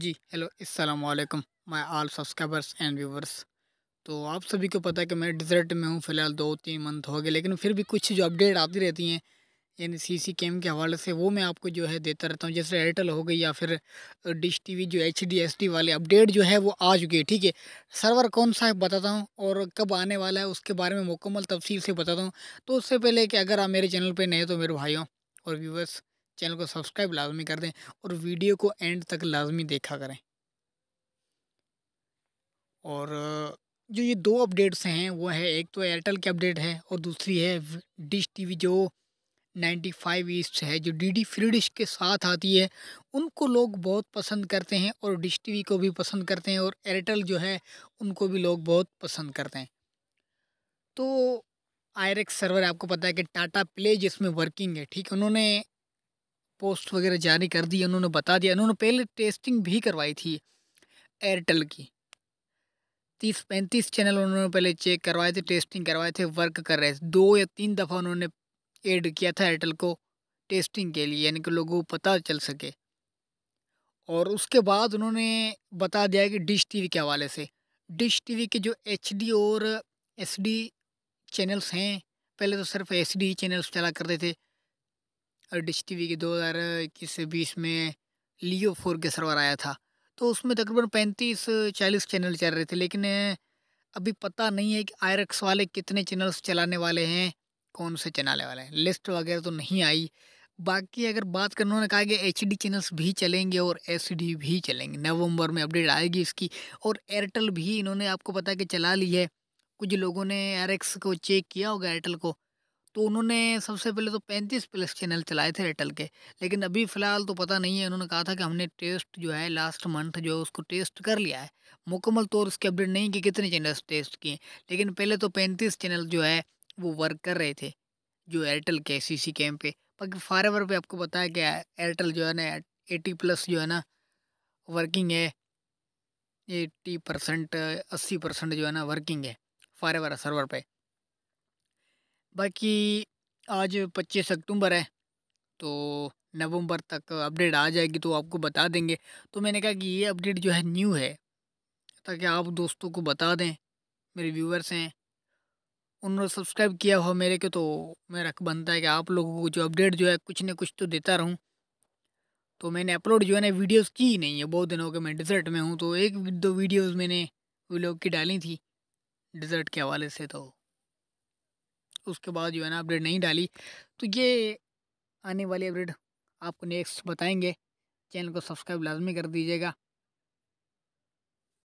जी hello असलकम my all subscribers and viewers तो आप सभी को पता है कि मैं डिज़र्ट में हूँ फ़िलहाल दो तीन मंथ हो गए लेकिन फिर भी कुछ जो अपडेट आती रहती हैं यानी सी सी कैम के हवाले से वो मैं आपको जो है देता रहता हूँ जैसे एयरटेल हो गई या फिर डिश टी वी जो एच डी एस टी वाले अपडेट जो है वो आ चुके हैं ठीक है सर्वर कौन सा है बताता हूँ और कब आने वाला है उसके बारे में मुकम्मल तफसील से बताता हूँ तो उससे पहले कि अगर आप मेरे चैनल पर नए तो मेरे भाइयों और व्यूवर्स चैनल को सब्सक्राइब लाजमी कर दें और वीडियो को एंड तक लाजमी देखा करें और जो ये दो अपडेट्स हैं वो है एक तो एयरटेल की अपडेट है और दूसरी है डिश टीवी जो 95 फाइव ईस्ट है जो डीडी फ्री डिश के साथ आती है उनको लोग बहुत पसंद करते हैं और डिश टीवी को भी पसंद करते हैं और एयरटेल जो है उनको भी लोग बहुत पसंद करते हैं तो आयरक्स सर्वर आपको पता है कि टाटा प्ले जिसमें वर्किंग है ठीक है उन्होंने पोस्ट वगैरह जारी कर दी उन्होंने बता दिया उन्होंने पहले टेस्टिंग भी करवाई थी एयरटेल की तीस पैंतीस चैनल उन्होंने पहले चेक करवाए थे टेस्टिंग करवाए थे वर्क कर रहे थे दो या तीन दफ़ा उन्होंने एड किया था एयरटेल को टेस्टिंग के लिए यानी कि लोगों को पता चल सके और उसके बाद उन्होंने बता दिया कि डिश टीवी के हवाले से डिश टीवी के जो एच और एस चैनल्स हैं पहले तो सिर्फ एस चैनल्स चला करते थे और डिश टी वी के दो हज़ार इक्कीस से बीस में लियो फोर के सर्वर आया था तो उसमें तकरीबन पैंतीस चालीस चैनल चल रहे थे लेकिन अभी पता नहीं है कि आयरक्स वाले कितने चैनल्स चलाने वाले हैं कौन से चलाने वाले हैं लिस्ट वगैरह तो नहीं आई बाकी अगर बात करना उन्होंने कहा कि एच डी चैनल्स भी चलेंगे और एस डी भी चलेंगे नवंबर में अपडेट आएगी इसकी और एयरटेल भी इन्होंने आपको पता है कि चला ली है कुछ लोगों ने आर एक्स को चेक किया होगा एयरटेल को तो उन्होंने सबसे पहले तो पैंतीस प्लस चैनल चलाए थे एयरटेल के लेकिन अभी फ़िलहाल तो पता नहीं है उन्होंने कहा था कि हमने टेस्ट जो है लास्ट मंथ जो है उसको टेस्ट कर लिया है मुकम्मल तौर उसके अपडेट नहीं कि कितने चैनल्स टेस्ट किए लेकिन पहले तो पैंतीस चैनल जो है वो वर्क कर रहे थे जो एयरटेल के सी सी कैम पे बाकी फारेवर पर आपको बताया गया कि एयरटेल जो है ना एटी प्लस जो है ना वर्किंग है एट्टी परसेंट अस्सी परसेंट जो है ना वर्किंग है फारेवर सर्वर पे बाकी आज पच्चीस अक्टूबर है तो नवंबर तक अपडेट आ जाएगी तो आपको बता देंगे तो मैंने कहा कि ये अपडेट जो है न्यू है ताकि आप दोस्तों को बता दें मेरे व्यूवर्स हैं उन्होंने सब्सक्राइब किया हो मेरे को तो मेरा रख बनता है कि आप लोगों को जो अपडेट जो है कुछ ना कुछ तो देता रहूँ तो मैंने अपलोड जो है ना वीडियोस की ही नहीं है बहुत दिनों के मैं डिज़र्ट में हूँ तो एक दो वीडियोज़ मैंने व्लॉग की डाली थी डिज़र्ट के हवाले से तो उसके बाद जो है ना अपडेट नहीं डाली तो ये आने वाली अपडेट आपको नेक्स्ट बताएंगे चैनल को सब्सक्राइब लाजमी कर दीजिएगा